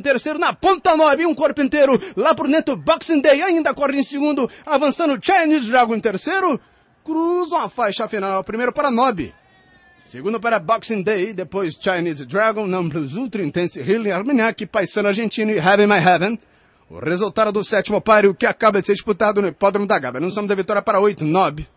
terceiro na ponta 9, um corpo inteiro lá por dentro, Boxing Day ainda corre em segundo, avançando Chinese Dragon em terceiro, cruzam a faixa final, primeiro para 9. Segundo para Boxing Day, depois Chinese Dragon, Numbers Ultra Intense Healing Armagnac, Paisano Argentino e Heaven My Heaven. O resultado do sétimo páreo que acaba de ser disputado no hipódromo da gaba Não somos a vitória para 8, 9.